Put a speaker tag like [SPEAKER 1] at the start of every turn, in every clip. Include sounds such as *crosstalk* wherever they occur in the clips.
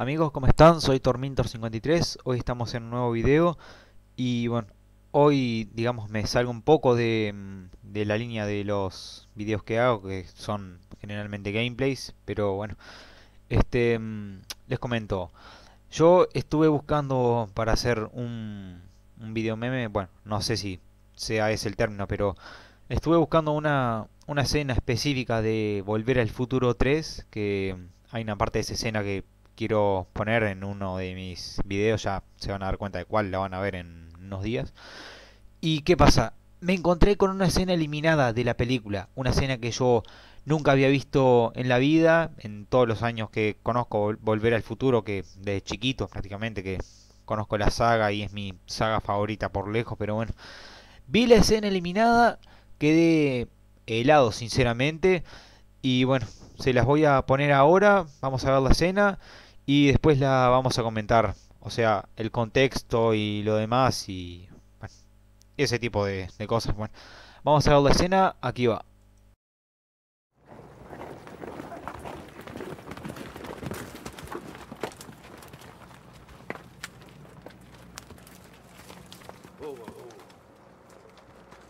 [SPEAKER 1] Amigos, ¿cómo están? Soy Tormentor53, hoy estamos en un nuevo video y bueno, hoy digamos me salgo un poco de, mm, la línea de los videos que hago, que son generalmente gameplays, pero bueno, este mm, les comento, yo estuve buscando para hacer un, un video meme, bueno, no sé si sea ese el término, pero estuve buscando una, una escena específica de Volver al Futuro 3, que mm, hay una parte de esa escena que quiero poner en uno de mis videos, ya se van a dar cuenta de cuál, la van a ver en unos días. ¿Y qué pasa? Me encontré con una escena eliminada de la película, una escena que yo nunca había visto en la vida, en todos los años que conozco Volver al Futuro, que desde chiquito prácticamente que conozco la saga y es mi saga favorita por lejos, pero bueno, vi la escena eliminada, quedé helado sinceramente y bueno, se las voy a poner ahora, vamos a ver la escena y después la vamos a comentar. O sea, el contexto y lo demás y ese tipo de, cosas. Bueno, vamos a ver la escena, aquí va.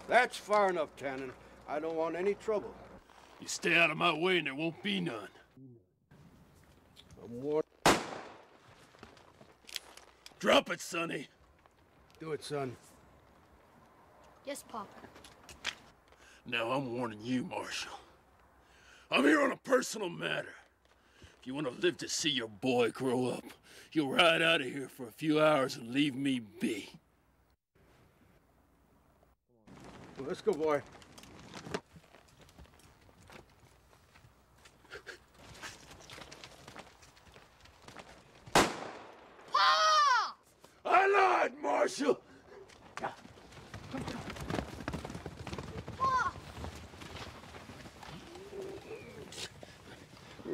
[SPEAKER 1] That's far enough, Tannin. I don't want any trouble. You stay out of my way and there won't be none. Drop it, Sonny. Do it, son. Yes, Papa. Now I'm warning you, Marshal. I'm here on a personal matter. If you want to live to see your boy grow up, you'll ride out of here for a few hours and leave me be. Well, let's go, boy.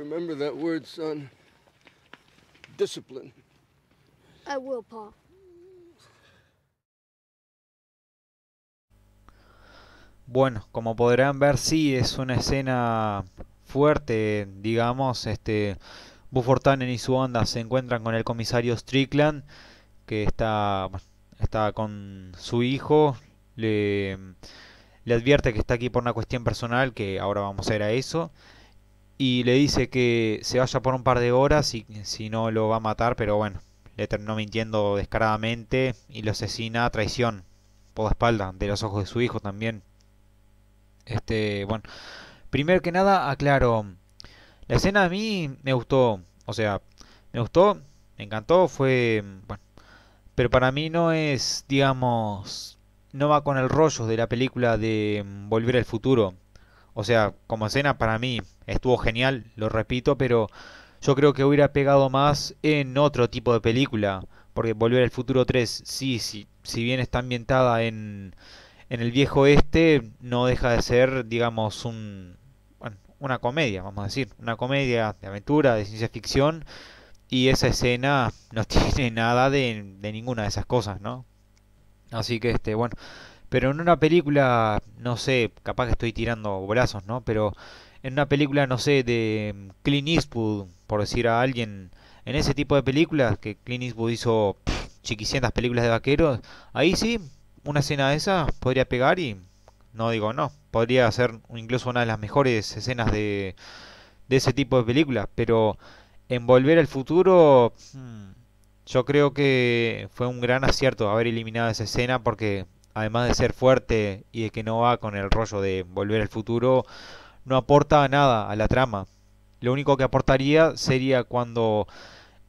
[SPEAKER 1] remember that son. Discipline. I will, Bueno, como podrán ver, sí, es una escena fuerte, digamos, este Buffortanen y su onda se encuentran con el comisario Strickland, que está, está con su hijo, le, le advierte que está aquí por una cuestión personal, que ahora vamos a ir a eso, y le dice que se vaya por un par de horas y si no lo va a matar, pero bueno, le terminó mintiendo descaradamente y lo asesina a traición por la espalda, de los ojos de su hijo también. Este, bueno, primero que nada aclaro, la escena a mí me gustó, o sea, me gustó, me encantó, fue, bueno, pero para mí no es, digamos, no va con el rollo de la película de Volver al Futuro, o sea, como escena para mí estuvo genial, lo repito, pero yo creo que hubiera pegado más en otro tipo de película. Porque Volver al Futuro 3, sí, sí si bien está ambientada en, en el viejo este, no deja de ser, digamos, un, una comedia, vamos a decir. Una comedia de aventura, de ciencia ficción. Y esa escena no *laughs* tiene nada de, de ninguna de esas cosas, ¿no? Así que, este, bueno, pero en una película, no sé, capaz que estoy tirando brazos, ¿no? Pero en una película, no sé, de Clint Eastwood, por decir a alguien, en ese tipo de películas, que Clint Eastwood hizo películas de vaqueros, ahí sí, una escena de esa podría pegar y no digo no, podría ser incluso una de las mejores escenas de, de ese tipo de películas, pero en Volver al Futuro hmm, yo creo que fue un gran acierto haber eliminado esa escena porque además de ser fuerte y de que no va con el rollo de volver al futuro, no aporta nada a la trama. Lo único que aportaría sería cuando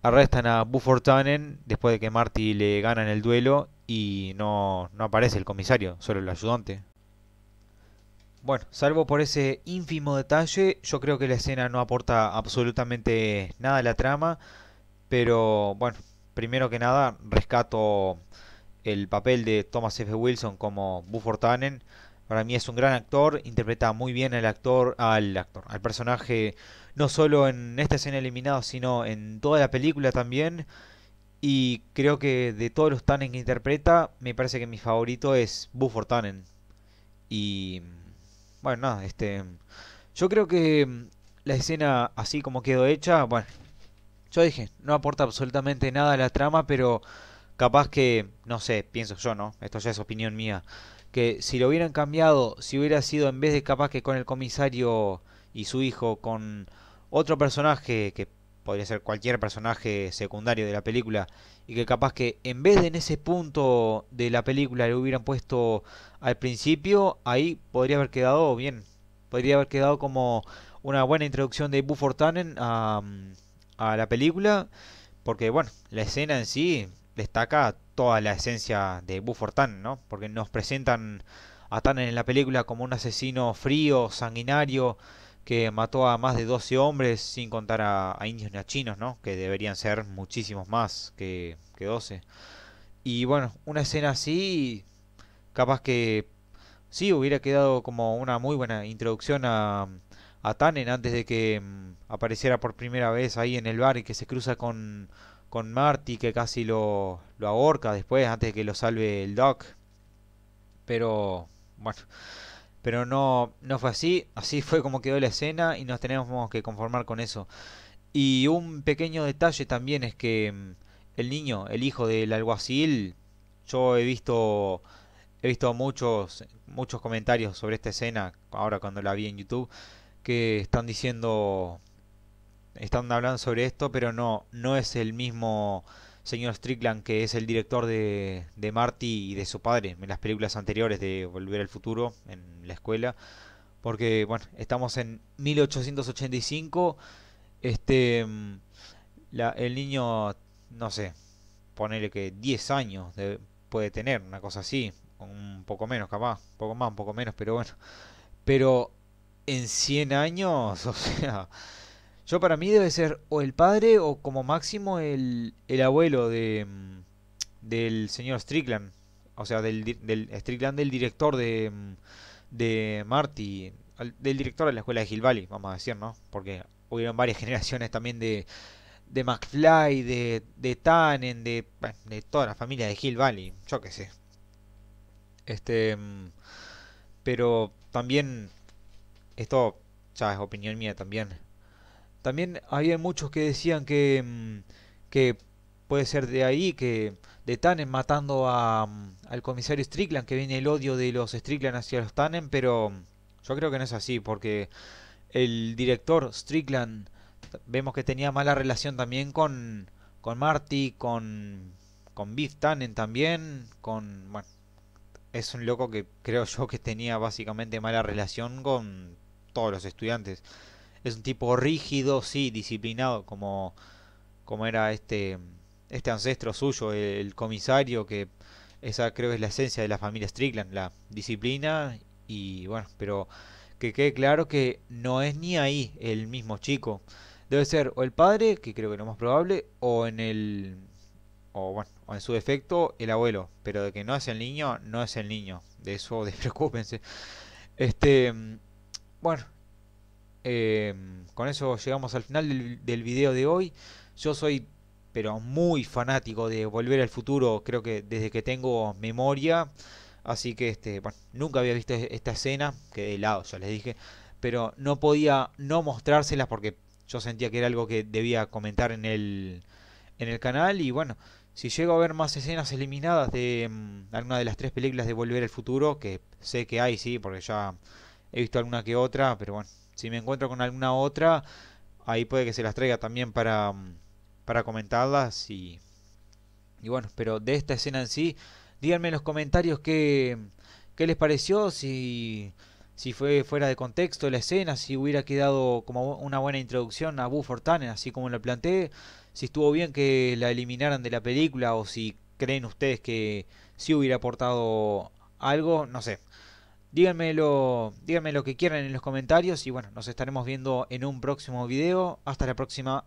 [SPEAKER 1] arrestan a Buford Tannen después de que Marty le gana el duelo y no, no aparece el comisario, solo el ayudante. Bueno, salvo por ese ínfimo detalle, yo creo que la escena no aporta absolutamente nada a la trama, pero bueno, primero que nada rescato el papel de Thomas F. Wilson como Buford Tannen. Para mí es un gran actor, interpreta muy bien al actor, al actor, al personaje, no solo en esta escena eliminada sino en toda la película también. Y creo que de todos los Tannen que interpreta, me parece que mi favorito es Buford Tannen. Y bueno, nada, este yo creo que la escena así como quedó hecha, bueno, yo dije, no aporta absolutamente nada a la trama, pero Capaz que, no sé, pienso yo, ¿no? Esto ya es opinión mía. Que si lo hubieran cambiado, si hubiera sido en vez de capaz que con el comisario y su hijo, con otro personaje que podría ser cualquier personaje secundario de la película, y que capaz que en vez de en ese punto de la película lo hubieran puesto al principio, ahí podría haber quedado bien, podría haber quedado como una buena introducción de Buford Tannen a mm, la película, porque bueno, la escena en sí destaca toda la esencia de Buford Tan, ¿no? Porque nos presentan a Tan en la película como un asesino frío, sanguinario, que mató a más de 12 hombres, sin contar a, indios ni a chinos, ¿no? Que deberían ser muchísimos más que, que 12. Y bueno, una escena así, capaz que sí hubiera quedado como una muy buena introducción a, a Tannen antes de que mm, apareciera por primera vez ahí en el bar y que se cruza con con Marty que casi lo, lo ahorca después antes de que lo salve el Doc. Pero bueno, pero no, no fue así, así fue como quedó la escena y nos tenemos que conformar con eso. Y un pequeño detalle también es que mm, el niño, el hijo del alguacil, yo he visto he visto muchos muchos comentarios sobre esta escena ahora cuando la vi en YouTube que están diciendo están hablando sobre esto, pero no, no es el mismo señor Strickland que es el director de, Marty y de su padre en las películas anteriores de Volver al Futuro en la escuela. Porque, bueno, estamos en 1885. Este, mm, el niño, no sé, ponerle que 10 años puede tener, una cosa así. Un poco menos, capaz. Un poco más, un poco menos, pero bueno. Pero en 100 años, *laughs* o sea yo para mí debe ser o el padre o como máximo el, abuelo de, mm, del señor Strickland. O sea, del, Strickland del director de, mm, Marty, del director de la escuela de Hill Valley, vamos a decir, ¿no? Porque hubieron varias *laughs* generaciones también de, de McFly, de, de Tannen, de, toda la familia de Hill Valley, yo qué sé. Este, mm, pero también, esto ya es opinión mía también también había muchos que decían mm, que, puede ser de ahí, que de Tannen matando a, mm, al comisario Strickland, que viene el odio de los Strickland hacia los Tannen, pero mm, yo creo que no es así, porque el director Strickland vemos que tenía mala relación también con, con Marty, con, con Biff Tannen también, con... Bueno, es un loco que creo yo que tenía básicamente mala relación con todos los estudiantes. Es un tipo rígido, sí, disciplinado, como, como era este, este ancestro suyo, el, comisario, que esa creo que es la esencia de la familia Strickland, la disciplina y bueno, pero que quede claro que no es ni ahí el mismo chico. Debe ser o el padre, que creo que es lo más probable, o en el o bueno, en su defecto el abuelo, pero de que no es el niño, no es el niño. De eso *laughs* despreocúpense. Este, mm, bueno, Em, con eso llegamos al final del, video de hoy. Yo soy, pero muy fanático de Volver al Futuro, creo que desde que tengo memoria. Así que este, bueno, nunca había visto e-, esta escena, que de lado ya les dije, pero no podía no mostrárselas porque yo sentía que era algo que debía comentar en el, en el canal. Y bueno, si llego a ver más escenas eliminadas de mm, alguna de las tres películas de Volver al Futuro, que sé que hay, sí, porque ya he visto alguna que otra, pero bueno, si me encuentro con alguna otra, ahí puede que se las traiga también mm, para, comentarlas. Y, y bueno, pero de esta escena en sí, díganme en los comentarios qué, qué les pareció, si, si fue fuera de contexto la escena, si hubiera quedado como una buena introducción a bu así como lo planteé, si estuvo bien que la eliminaran de la película o si creen ustedes que sí hubiera aportado algo, no sé. Díganme lo, lo que quieran en los comentarios y bueno, nos estaremos viendo en un próximo video. Hasta la próxima.